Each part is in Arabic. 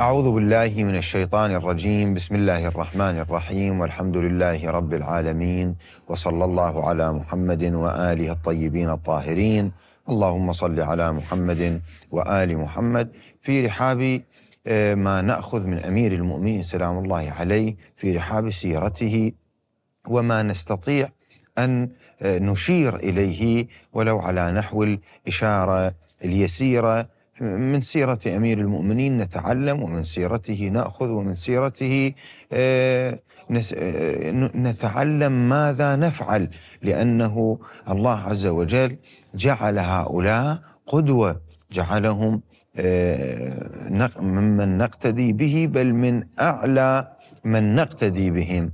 أعوذ بالله من الشيطان الرجيم بسم الله الرحمن الرحيم والحمد لله رب العالمين وصلى الله على محمد وآله الطيبين الطاهرين اللهم صل على محمد وآل محمد في رحاب آه، ما نأخذ من أمير المؤمنين سلام الله عليه في رحاب سيرته وما نستطيع أن آه، نشير إليه ولو على نحو الإشارة اليسيرة من سيرة أمير المؤمنين نتعلم ومن سيرته نأخذ ومن سيرته آه، آه، نتعلم ماذا نفعل لأنه الله عز وجل جعل هؤلاء قدوة جعلهم آه، ممن نقتدي به بل من أعلى من نقتدي بهم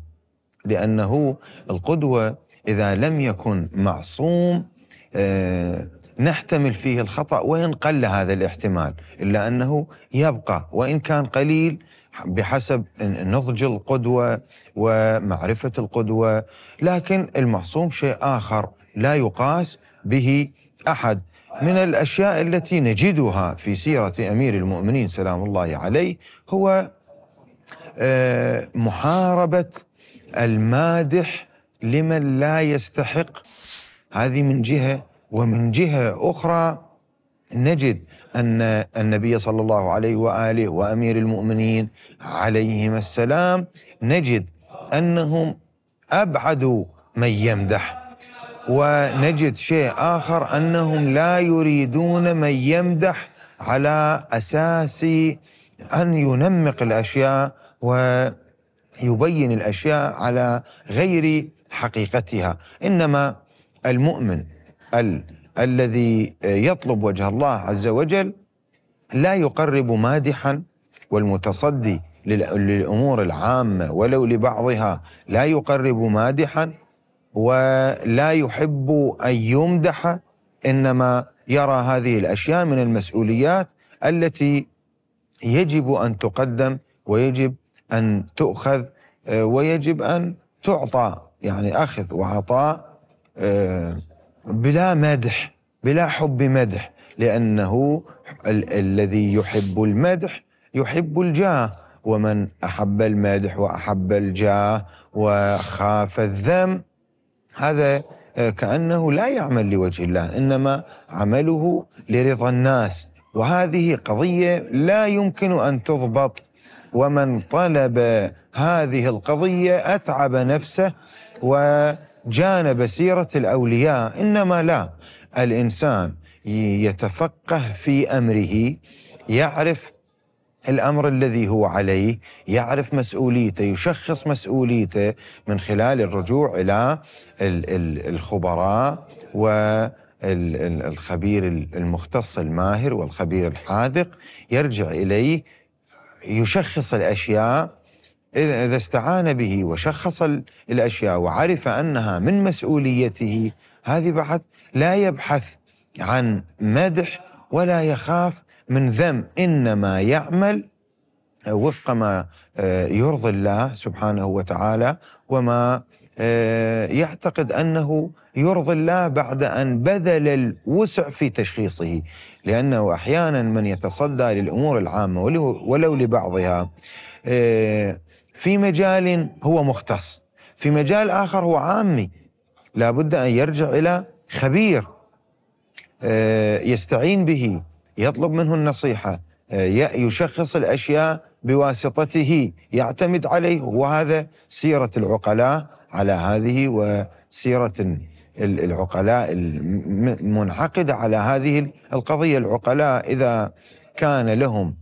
لأنه القدوة إذا لم يكن معصوم نحتمل فيه الخطأ وإن قل هذا الاحتمال إلا أنه يبقى وإن كان قليل بحسب نضج القدوة ومعرفة القدوة لكن المعصوم شيء آخر لا يقاس به أحد من الأشياء التي نجدها في سيرة أمير المؤمنين سلام الله عليه هو آه، محاربة المادح لمن لا يستحق هذه من جهة ومن جهة أخرى نجد أن النبي صلى الله عليه وآله وأمير المؤمنين عليهما السلام نجد أنهم أبعدوا من يمدح ونجد شيء آخر أنهم لا يريدون من يمدح على أساس أن ينمق الأشياء ويبين الأشياء على غير حقيقتها إنما المؤمن ال الذي يطلب وجه الله عز وجل لا يقرب مادحا والمتصدي للامور العامه ولو لبعضها لا يقرب مادحا ولا يحب ان يمدح انما يرى هذه الاشياء من المسؤوليات التي يجب ان تقدم ويجب ان تؤخذ آه، ويجب ان تعطى يعني اخذ وعطاء آه، بلا مدح بلا حب مدح لأنه ال- الذي يحب المدح يحب الجاه ومن أحب المدح وأحب الجاه وخاف الذم هذا آه، كأنه لا يعمل لوجه الله إنما عمله لرضا الناس وهذه قضية لا يمكن أن تضبط ومن طلب هذه القضية أتعب نفسه و جانب سيرة الأولياء إنما لا الإنسان يتفقه في أمره يعرف الامر الذي هو عليه يعرف مسؤوليته يشخص مسؤوليته من خلال الرجوع الى الخبراء والخبير المختص الماهر والخبير الحاذق يرجع اليه يشخص الاشياء إذا إذا استعان به وشخص الأشياء وعرف أنها من مسؤوليته هذه بعد لا يبحث عن مدح ولا يخاف من ذم إنما يعمل وفق ما آه، يرضي الله سبحانه وتعالى وما آه، يعتقد انه يرضي الله بعد ان بذل الوسع في تشخيصه لانه احيانا من يتصدى للامور العامه ولو لبعضها آه، في مجال هو مختص في مجال آخر هو عامي لابد أن يرجع إلى خبير آه، يستعين به يطلب منه النصيحة آه، يشخص الأشياء بواسطته يعتمد عليه وهذا سيرة العقلاء على هذه وسيرة العقلاء المنعقدة على هذه القضية العقلاء إذا كان لهم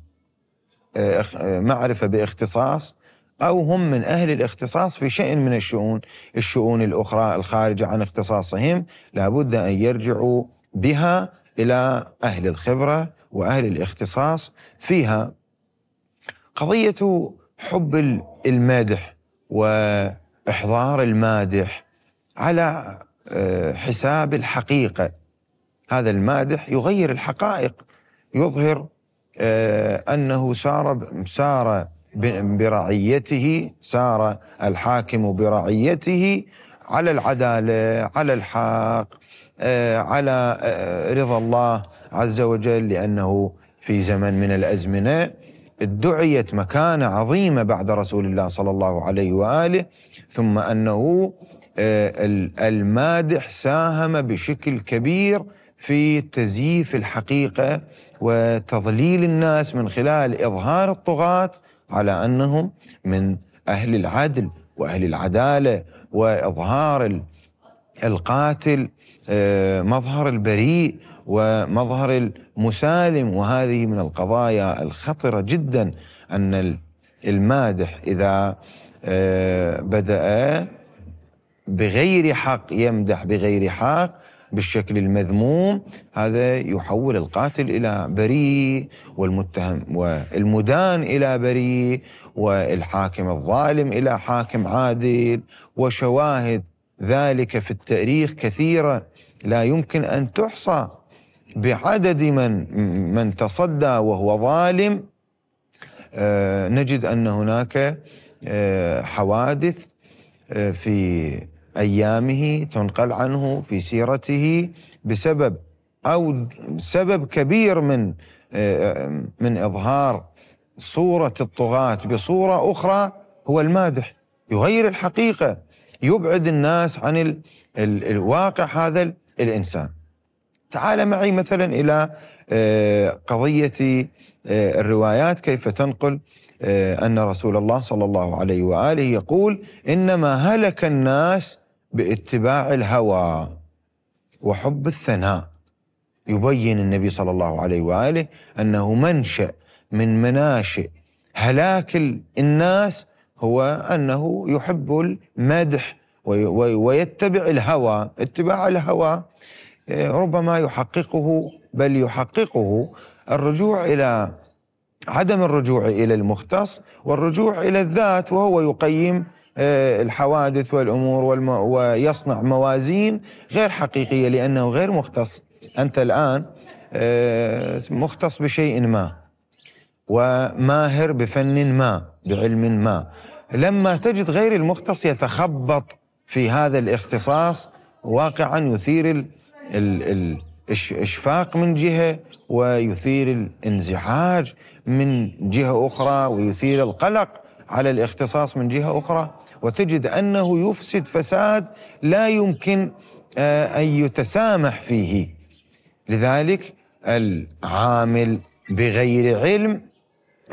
آه، معرفة باختصاص أو هم من أهل الاختصاص في شأن من الشؤون الشؤون الأخرى الخارجة عن اختصاصهم لابد أن يرجعوا بها إلى أهل الخبرة وأهل الاختصاص فيها قضية حب المادح وإحضار المادح على آه، حساب الحقيقة هذا المادح يغير الحقائق يظهر آه، أنه سار سار برعيته سار الحاكم برعيته على العداله على الحق آه، على آه، رضا الله عز وجل لانه في زمن من الازمنه ادعيت مكانه عظيمه بعد رسول الله صلى الله عليه واله ثم انه آه، المادح ساهم بشكل كبير في تزييف الحقيقه وتضليل الناس من خلال إظهار الطغاة على أنهم من أهل العدل وأهل العدالة وإظهار القاتل آه، مظهر البريء ومظهر المسالم وهذه من القضايا الخطرة جدا أن المادح إذا آه، بدأ بغير حق يمدح بغير حق بالشكل المذموم هذا يحول القاتل إلى بريء والمتهم والمدان إلى بريء والحاكم الظالم إلى حاكم عادل وشواهد ذلك في التاريخ كثيرة لا يمكن أن تحصى بعدد من من تصدى وهو ظالم آه، نجد أن هناك آه، حوادث آه، في أيامه تنقل عنه في سيرته بسبب أو سبب كبير من آه، من إظهار صورة الطغاة بصورة أخرى هو المادح يغير الحقيقة يبعد الناس عن الواقع هذا الإنسان تعال معي مثلا إلى آه، قضية آه، الروايات كيف تنقل أن رسول الله صلى الله عليه وآله يقول إنما هلك الناس باتباع الهوى وحب الثناء يبين النبي صلى الله عليه واله انه منشا من مناشئ هلاك الناس هو انه يحب المدح ويتبع الهوى، اتباع الهوى آه، ربما يحققه بل يحققه الرجوع الى عدم الرجوع الى المختص والرجوع الى الذات وهو يقيم آه، الحوادث والامور والم... ويصنع موازين غير حقيقيه لانه غير مختص انت الان آه، مختص بشيء ما وماهر بفن ما بعلم ما لما تجد غير المختص يتخبط في هذا الاختصاص واقعا يثير ال... ال... ال... اشفاق من جهه ويثير الانزعاج من جهه اخرى ويثير القلق على الاختصاص من جهة أخرى وتجد أنه يفسد فساد لا يمكن آه، أن يتسامح فيه لذلك العامل بغير علم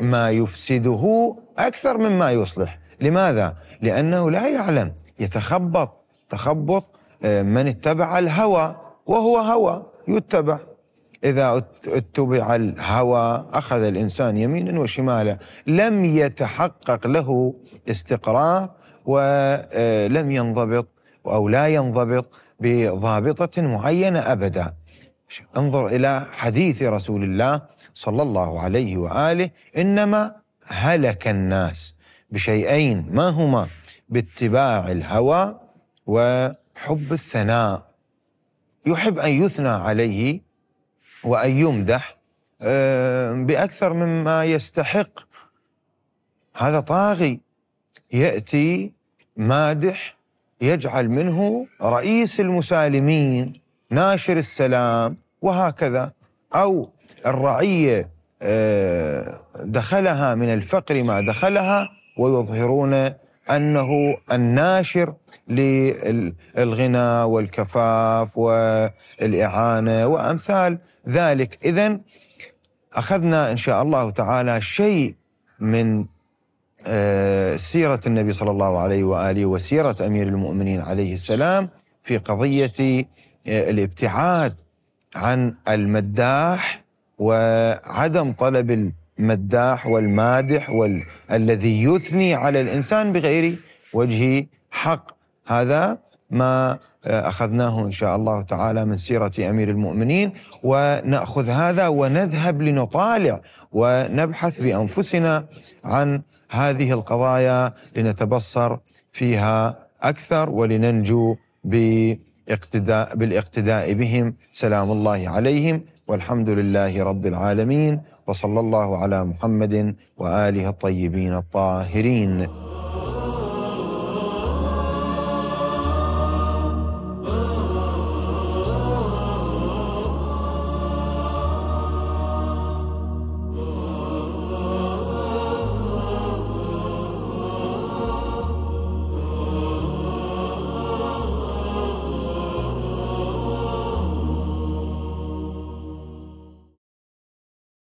ما يفسده أكثر مما يصلح لماذا؟ لأنه لا يعلم يتخبط تخبط آه، من اتبع الهوى وهو هوى يتبع إذا اتبع الهوى أخذ الإنسان يمينا وشمالا لم يتحقق له استقرار ولم آه، ينضبط أو لا ينضبط بضابطة معينة أبدا انظر إلى حديث رسول الله صلى الله عليه وآله إنما هلك الناس بشيئين ما هما باتباع الهوى وحب الثناء يحب أن يثنى عليه وأن يمدح آه، بأكثر مما يستحق هذا طاغي يأتي مادح يجعل منه رئيس المسالمين ناشر السلام وهكذا أو الرعية آه، دخلها من الفقر ما دخلها ويظهرون انه الناشر للغنى والكفاف والاعانه وامثال ذلك اذا اخذنا ان شاء الله تعالى شيء من آه، سيره النبي صلى الله عليه واله وسيره امير المؤمنين عليه السلام في قضيه آه، الابتعاد عن المداح وعدم طلب المداح والمادح والذي يثني على الانسان بغير وجه حق هذا ما آه، اخذناه ان شاء الله تعالى من سيره امير المؤمنين وناخذ هذا ونذهب لنطالع ونبحث بانفسنا عن هذه القضايا لنتبصر فيها اكثر ولننجو باقتداء بالاقتداء بهم سلام الله عليهم والحمد لله رب العالمين وصلى الله على محمد واله الطيبين الطاهرين